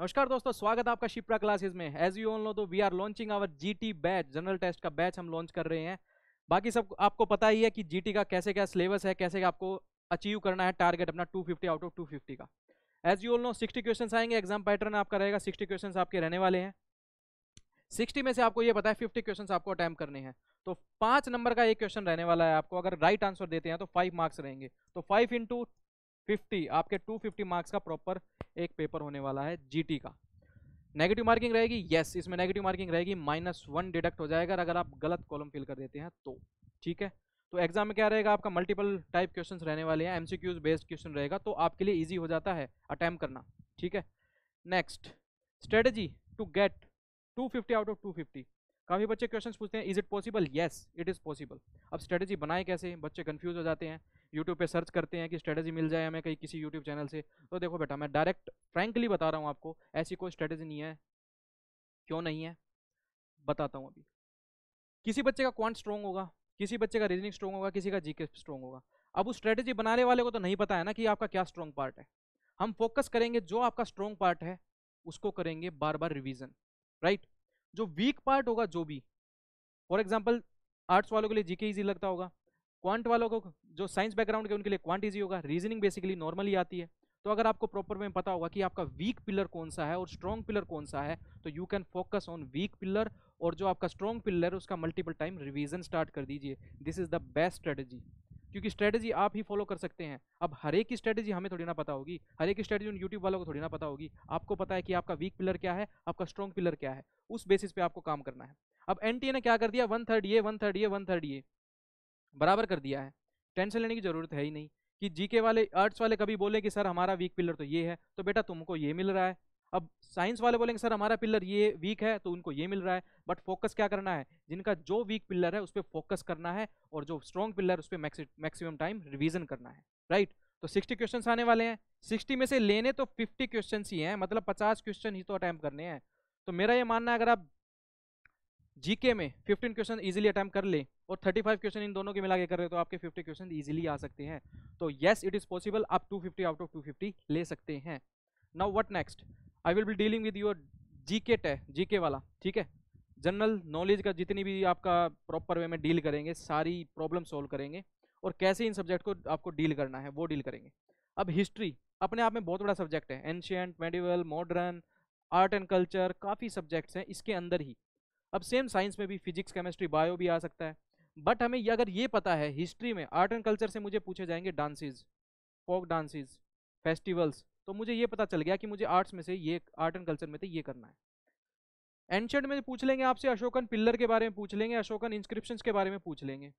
नमस्कार दोस्तों स्वागत है आपका शिप्रा क्लासेस में एज यू ऑन लो तो we are launching our GT batch general test का बैच हम लॉन्च कर रहे हैं बाकी सब आपको पता ही है कि जीटी का कैसे क्या सिलेबस है कैसे आपको अचीव करना है टारगेट अपना 250 आउट ऑफ 250 का as you all know 60 question आएंगे एग्जाम पैटर्न आपका रहेगा सिक्सटी क्वेश्चन आपके रहने वाले हैं 60 में से आपको ये पता है 50 क्वेश्चंस आपको अटैम्प करने हैं तो पाँच नंबर का एक क्वेश्चन रहने वाला है आपको अगर राइट right आंसर देते हैं तो फाइव मार्क्स रहेंगे तो फाइव इंटू फिफ्टी आपके टू फिफ्टी मार्क्स का प्रॉपर एक पेपर होने वाला है जीटी का नेगेटिव मार्किंग रहेगी यस इसमें नेगेटिव मार्किंग रहेगी माइनस वन डिडक्ट हो जाएगा अगर आप गलत कॉलम फिल कर देते हैं तो ठीक है तो एग्जाम में क्या रहेगा आपका मल्टीपल टाइप क्वेश्चंस रहने वाले हैं एमसीक्यूज बेस्ड क्वेश्चन रहेगा तो आपके लिए इजी हो जाता है अटैम्प करना ठीक है next strategy to get two out of two काफ़ी बच्चे क्वेश्चंस पूछते हैं is it possible yes it is possible अब स्ट्रेटजी बनाए कैसे बच्चे कंफ्यूज हो जाते हैं यूट्यूब पे सर्च करते हैं कि स्ट्रेटजी मिल जाए हमें कहीं किसी यूट्यूब चैनल से तो देखो बेटा मैं डायरेक्ट फ्रैंकली बता रहा हूँ आपको ऐसी कोई स्ट्रेटजी नहीं है क्यों नहीं है बताता हूँ अभी किसी बच्चे का क्वांट स्ट्रॉन्ग होगा किसी बच्चे का रीजनिंग स्ट्रॉन्ग होगा किसी का जी स्ट्रॉन्ग होगा अब उस स्ट्रेटजी बनाने वाले को तो नहीं पता है ना कि आपका क्या स्ट्रॉन्ग पार्ट है हम फोकस करेंगे जो आपका स्ट्रॉन्ग पार्ट है उसको करेंगे बार बार रिविजन राइट right? जो वीक पार्ट होगा जो भी फॉर एग्जाम्पल आर्ट्स वालों के लिए जीके ईजी लगता होगा क्वांट वालों को जो साइंस बैकग्राउंड के उनके लिए क्वांट ईजी होगा रीजनिंग बेसिकली नॉर्मली आती है तो अगर आपको प्रॉपर में पता होगा कि आपका वीक पिलर कौन सा है और स्ट्रॉन्ग पिलर कौन सा है तो you can focus on weak pillar और जो आपका स्ट्रॉन्ग पिलर है उसका मल्टीपल टाइम रिवीजन स्टार्ट कर दीजिए this is the best strategy क्योंकि स्ट्रेटेजी आप ही फॉलो कर सकते हैं अब हर एक की स्ट्रेटेजी हमें थोड़ी ना पता होगी हर एक की स्ट्रेटेजी उन यूट्यूब वालों को थोड़ी ना पता होगी आपको पता है कि आपका वीक पिलर क्या है आपका स्ट्रॉन्ग पिलर क्या है उस बेसिस पे आपको काम करना है अब एन ने क्या कर दिया वन थर्ड ये वन थर्ड ये वन थर्ड ये बराबर कर दिया है टेंशन लेने की जरूरत है ही नहीं कि जीके वाले आर्ट्स वाले कभी बोले कि सर हमारा वीक पिलर तो ये है तो बेटा तुमको ये मिल रहा है अब साइंस वाले बोलेंगे सर हमारा पिलर ये वीक है तो उनको ये मिल रहा है बट फोकस क्या करना है जिनका जो वीक पिलर है उस पर फोकस करना है और जो स्ट्रॉन्ग पिलर उस पर मैक्सिमम टाइम रिविजन करना है राइट तो 60 क्वेश्चन आने वाले हैं 60 में से लेने तो 50 क्वेश्चन ही हैं मतलब 50 क्वेश्चन ही तो अटैम्प करने हैं तो मेरा ये मानना है अगर आप जीके में 15 क्वेश्चन इजीली अटैम्प कर ले और 35 क्वेश्चन इन दोनों के मिला के कर रहे तो आपके 50 क्वेश्चन इजीली आ सकते हैं तो येस इट इज़ पॉसिबल आप 250 आउट ऑफ 250 ले सकते हैं now what next I will be dealing with your GK G GK वाला ठीक है जनरल नॉलेज का जितनी भी आपका प्रॉपर वे में डील करेंगे सारी प्रॉब्लम सॉल्व करेंगे और कैसे इन सब्जेक्ट को आपको डील करना है वो डील करेंगे अब हिस्ट्री अपने आप में बहुत बड़ा सब्जेक्ट है ancient medieval modern art and culture काफ़ी सब्जेक्ट्स हैं इसके अंदर ही अब सेम साइंस में भी फिजिक्स केमिस्ट्री बायो भी आ सकता है बट हमें ये अगर ये पता है हिस्ट्री में आर्ट एंड कल्चर से मुझे पूछे जाएंगे डांसेज फोक डांसेज फेस्टिवल्स तो मुझे ये पता चल गया कि मुझे आर्ट्स में से ये आर्ट एंड कल्चर में तो ये करना है एंशंट में पूछ लेंगे आपसे अशोकन पिल्लर के बारे में पूछ लेंगे अशोकन इंस्क्रिप्शन के बारे में पूछ लेंगे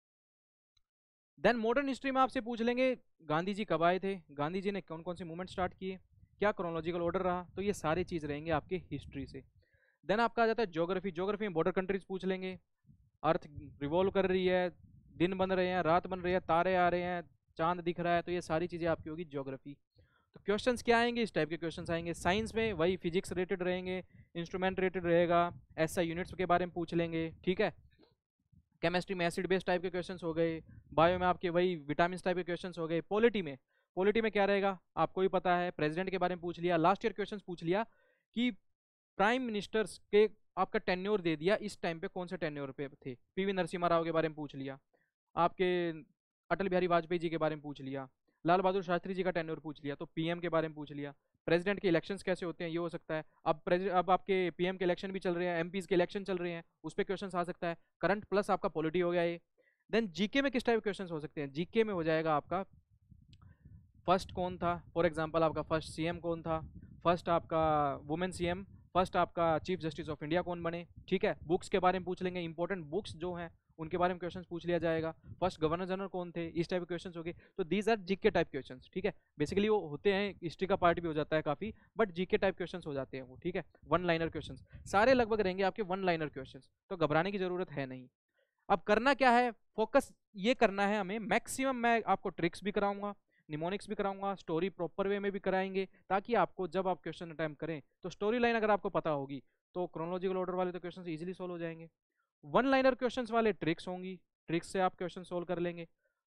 देन मॉडर्न हिस्ट्री में आपसे पूछ लेंगे गांधी जी कब आए थे गांधी जी ने कौन कौन से मूवमेंट स्टार्ट किए क्या क्रोनोलॉजिकल ऑर्डर रहा तो ये सारी चीज़ रहेंगे आपके हिस्ट्री से देन आपका आ जाता है जोग्राफी जोग्राफी में बॉर्डर कंट्रीज पूछ लेंगे अर्थ रिवॉल्व कर रही है दिन बन रहे हैं रात बन रही है तारे आ रहे हैं चांद दिख रहा है तो ये सारी चीज़ें आपकी होगी जोग्राफी तो क्वेश्चन क्या आएंगे इस टाइप के क्वेश्चन आएंगे साइंस में वही फिजिक्स रिलेटेड रहेंगे इंस्ट्रूमेंट रिलेटेड रहेगा ऐसा यूनिट्स के बारे में पूछ लेंगे ठीक है केमिस्ट्री में एसिड बेस टाइप के क्वेश्चन हो गए बायो में आपके वही विटामिन टाइप के क्वेश्चन हो गए पॉलिटी में पॉलिटी में क्या रहेगा आपको भी पता है प्रेसिडेंट के बारे में पूछ लिया लास्ट ईयर क्वेश्चन पूछ लिया कि प्राइम मिनिस्टर्स के आपका टेन्योर दे दिया इस टाइम पे कौन से टेन्योर पे थे पीवी नरसिम्हा राव के बारे में पूछ लिया आपके अटल बिहारी वाजपेयी जी के बारे में पूछ लिया लाल बहादुर शास्त्री जी का टेन्योर पूछ लिया तो पीएम के बारे में पूछ लिया प्रेसिडेंट के इलेक्शंस कैसे होते हैं ये हो सकता है अब अब आपके पीएम के इलेक्शन भी चल रहे हैं एमपीज के इलेक्शन चल रहे हैं उस पर क्वेश्चन आ सकता है करंट प्लस आपका पॉलिटी हो गया ये देन जीके में किस टाइप क्वेश्चन हो सकते हैं जीके में हो जाएगा आपका फर्स्ट कौन था फॉर एग्जाम्पल आपका फर्स्ट सीएम कौन था फर्स्ट आपका वुमेन सीएम फर्स्ट आपका चीफ जस्टिस ऑफ इंडिया कौन बने ठीक है बुक्स के बारे में पूछ लेंगे इंपॉर्टेंट बुक्स जो हैं उनके बारे में क्वेश्चन पूछ लिया जाएगा फर्स्ट गवर्नर जनरल कौन थे इस टाइप के क्वेश्चन हो गए तो these are GK type question ठीक है बेसिकली वो होते हैं हिस्ट्री का पार्ट भी हो जाता है काफ़ी बट जीके टाइप क्वेश्चन हो जाते हैं वो ठीक है वन लाइनर क्वेश्चन सारे लगभग रहेंगे आपके वन लाइनर क्वेश्चन तो घबराने की जरूरत है नहीं अब करना क्या है फोकस ये करना है हमें मैक्सिमम मैं आपको ट्रिक्स भी कराऊंगा निमोनिक्स भी कराऊंगा स्टोरी प्रॉपर वे में भी कराएंगे ताकि आपको जब आप क्वेश्चन अटैम्प करें तो स्टोरी लाइन अगर आपको पता होगी तो क्रोनोलॉजिकल ऑर्डर वाले तो क्वेश्चन इजीली सॉल्व हो जाएंगे वन लाइनर क्वेश्चन वाले ट्रिक्स होंगी ट्रिक्स से आप क्वेश्चन सोल्व कर लेंगे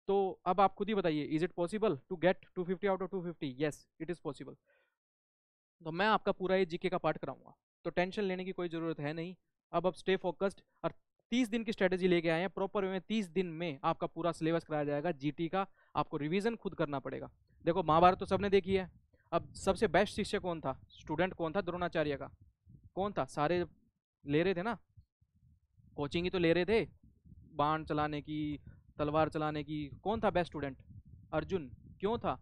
तो अब आप खुद ही बताइए is it possible to get 250 out of fifty yes it is possible तो मैं आपका पूरा ये जीके का पार्ट कराऊंगा तो टेंशन लेने की कोई ज़रूरत है नहीं अब अब स्टे फोकस्ड और तीस दिन की स्ट्रेटेजी लेके आए हैं प्रॉपर वे में तीस दिन में आपका पूरा सिलेबस कराया जाएगा जी का आपको रिविजन खुद करना पड़ेगा देखो महाभारत तो सबने देखी है अब सबसे बेस्ट शिष्य कौन था स्टूडेंट कौन था द्रोणाचार्य का कौन था सारे ले रहे थे ना कोचिंग ही तो ले रहे थे बाण चलाने की तलवार चलाने की कौन था बेस्ट स्टूडेंट अर्जुन क्यों था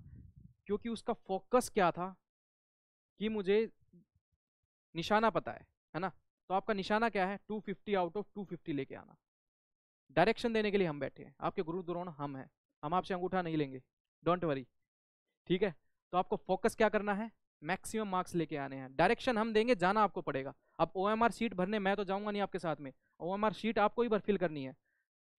क्योंकि उसका फोकस क्या था कि मुझे निशाना पता है है ना तो आपका निशाना क्या है 250 आउट ऑफ 250 लेके आना डायरेक्शन देने के लिए हम बैठे हैं आपके गुरु द्रोण हम हैं हम आपसे अंगूठा नहीं लेंगे डोंट वरी ठीक है तो आपको फोकस क्या करना है मैक्सिमम मार्क्स लेके आने हैं डायरेक्शन हम देंगे जाना आपको पड़ेगा अब ओ शीट भरने मैं तो जाऊँगा नहीं आपके साथ में ओ शीट आपको ही भर फिल करनी है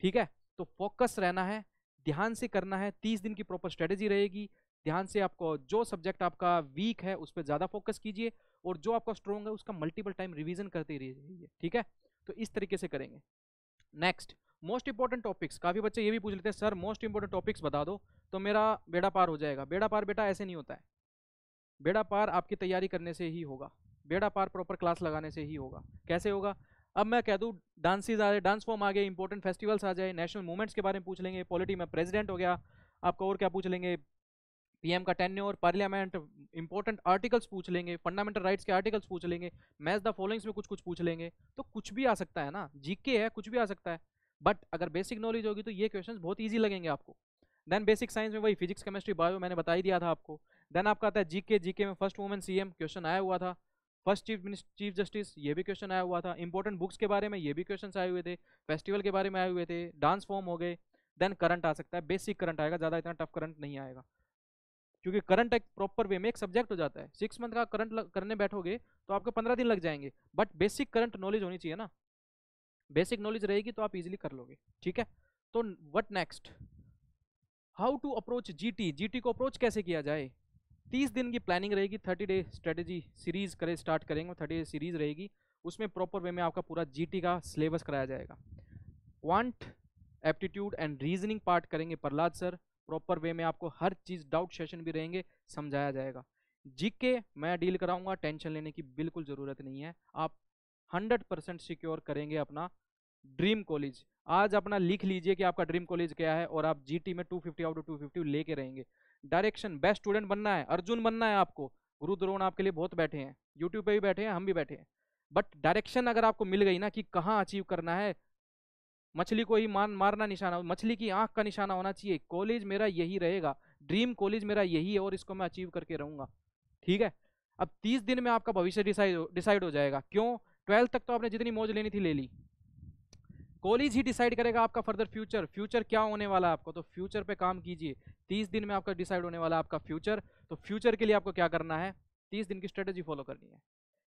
ठीक है तो फोकस रहना है ध्यान से करना है तीस दिन की प्रॉपर स्ट्रेटेजी रहेगी ध्यान से आपको जो सब्जेक्ट आपका वीक है उस पर ज़्यादा फोकस कीजिए और जो आपका स्ट्रॉन्ग है उसका मल्टीपल टाइम रिविज़न करते रहिए ठीक है तो इस तरीके से करेंगे नेक्स्ट मोस्ट इंपॉर्टेंट टॉपिक्स काफ़ी बच्चे ये भी पूछ लेते हैं सर मोस्ट इंपॉर्टेंट टॉपिक्स बता दो तो मेरा बेड़ा पार हो जाएगा बेड़ा पार बेटा ऐसे नहीं होता है बेड़ा पार आपकी तैयारी करने से ही होगा बेड़ा पार प्रॉपर क्लास लगाने से ही होगा कैसे होगा अब मैं कह दूँ डांसिस आ जाए डांस फॉर्म आ गए इंपॉर्टेंट फेस्टिवल्स आ जाए नेशनल मूवमेंट्स के बारे में पूछ लेंगे पॉलिटी में प्रेसिडेंट हो गया आपका और क्या पूछ लेंगे पीएम का टेन पार्लियामेंट इंपॉर्टेंट आर्टिकल्स पूछ लेंगे फंडामेंटल राइट्स के आर्टिकल्स पूछ लेंगे मैथ द फॉलोइंग्स में कुछ कुछ पूछ लेंगे तो कुछ भी आ सकता है ना जीके है कुछ भी आ सकता है बट अगर बेसिक नॉलेज होगी तो ये क्वेश्चन बहुत ईजी लगेंगे आपको देन बेसिक साइंस में वही फिजिक्स केमिस्ट्री बायो मैंने बताई दिया था आपको देन आपका आता है जीके जीके में फर्स्ट वुमेन सीएम क्वेश्चन आया हुआ था फर्स्ट चीफ चीफ जस्टिस ये भी क्वेश्चन आया हुआ था इंपॉर्टेंट बुक्स के बारे में ये भी क्वेश्चन आए हुए थे फेस्टिवल के बारे में आए हुए थे डांस फॉर्म हो गए देन करंट आ सकता है बेसिक करंट आएगा ज़्यादा इतना टफ करंट नहीं आएगा क्योंकि करंट एक प्रॉपर वे में एक सब्जेक्ट हो जाता है सिक्स मंथ का करंट करने बैठोगे तो आपको पंद्रह दिन लग जाएंगे बट बेसिक करंट नॉलेज होनी चाहिए ना बेसिक नॉलेज रहेगी तो आप इजीली कर लोगे ठीक है तो what next how to approach GT GT को अप्रोच कैसे किया जाए तीस दिन की प्लानिंग रहेगी थर्टी डे स्ट्रेटेजी सीरीज़ करें स्टार्ट करेंगे थर्टी डे सीरीज़ रहेगी उसमें प्रॉपर वे में आपका पूरा जीटी का सिलेबस कराया जाएगा quant aptitude and reasoning part करेंगे प्रहलाद सर प्रॉपर वे में आपको हर चीज़ डाउट सेशन भी रहेंगे समझाया जाएगा जीके मैं डील कराऊंगा टेंशन लेने की बिल्कुल ज़रूरत नहीं है आप 100 परसेंट सिक्योर करेंगे अपना ड्रीम कॉलेज आज अपना लिख लीजिए कि आपका ड्रीम कॉलेज क्या है और आप जीटी में 250 फिफ्टी आउट ऑफ टू लेके रहेंगे डायरेक्शन बेस्ट स्टूडेंट बनना है अर्जुन बनना है आपको गुरु द्रोण आपके लिए बहुत बैठे हैं यूट्यूब पे भी बैठे हैं हम भी बैठे हैं बट डायरेक्शन अगर आपको मिल गई ना कि कहाँ अचीव करना है मछली को ही मान मारना निशाना मछली की आंख का निशाना होना चाहिए कॉलेज मेरा यही रहेगा ड्रीम कॉलेज मेरा यही है और इसको मैं अचीव करके रहूँगा ठीक है अब तीस दिन में आपका भविष्य डिसाइड डिसाइड हो जाएगा क्यों ट्वेल्थ तक तो आपने जितनी मौज लेनी थी ले ली कॉलेज ही डिसाइड करेगा आपका फर्दर फ्यूचर फ्यूचर क्या होने वाला है आपको तो फ्यूचर पे काम कीजिए तीस दिन में आपका डिसाइड होने वाला है आपका फ्यूचर तो फ्यूचर के लिए आपको क्या करना है तीस दिन की स्ट्रेटेजी फॉलो करनी है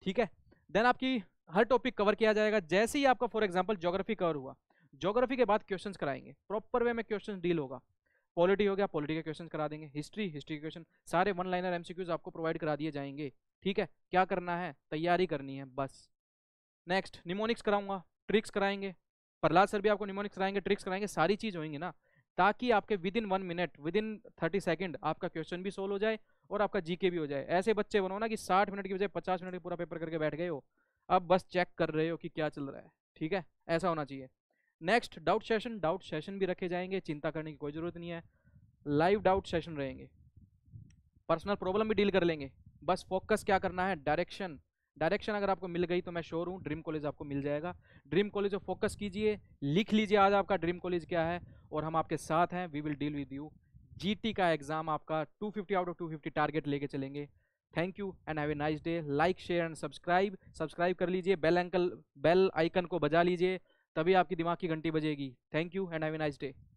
ठीक है देन आपकी हर टॉपिक कवर किया जाएगा जैसे ही आपका फॉर एग्जाम्पल जोग्राफी कवर हुआ जोग्राफी के बाद क्वेश्चन कराएंगे प्रॉपर वे में क्वेश्चन डील होगा पॉलिटी हो गया पॉलिटी के क्वेश्चन करा देंगे हिस्ट्री हिस्ट्री के क्वेश्चन सारे वन लाइनर एमसीक्यूज आपको प्रोवाइड करा दिए जाएंगे ठीक है क्या करना है तैयारी करनी है बस नेक्स्ट निमोनिक्स कराऊंगा ट्रिक्स कराएंगे प्रहलाद सर भी आपको निमोनिक्स कराएंगे ट्रिक्स कराएंगे सारी चीज़ होंगी ना ताकि आपके within one minute within thirty second आपका क्वेश्चन भी सोल्व हो जाए और आपका जीके भी हो जाए ऐसे बच्चे बनो ना कि साठ मिनट की बजाय पचास मिनट का पूरा पेपर करके बैठ गए हो अब बस चेक कर रहे हो कि क्या चल रहा है ठीक है ऐसा होना चाहिए next doubt session doubt session भी रखे जाएंगे चिंता करने की कोई ज़रूरत नहीं है लाइव डाउट सेशन रहेंगे पर्सनल प्रॉब्लम भी डील कर लेंगे बस फोकस क्या करना है डायरेक्शन डायरेक्शन अगर आपको मिल गई तो मैं श्योर हूँ ड्रीम कॉलेज आपको मिल जाएगा ड्रीम कॉलेज पर फोकस कीजिए लिख लीजिए आज आपका ड्रीम कॉलेज क्या है और हम आपके साथ हैं we will deal with you GT का एग्जाम आपका 250 आउट ऑफ फिफ्टी टारगेट लेके चलेंगे thank you and have a nice day like share and subscribe subscribe कर लीजिए बेल एंकल बेल आइकन को बजा लीजिए तभी आपकी दिमाग की घंटी बजेगी thank you and have a nice day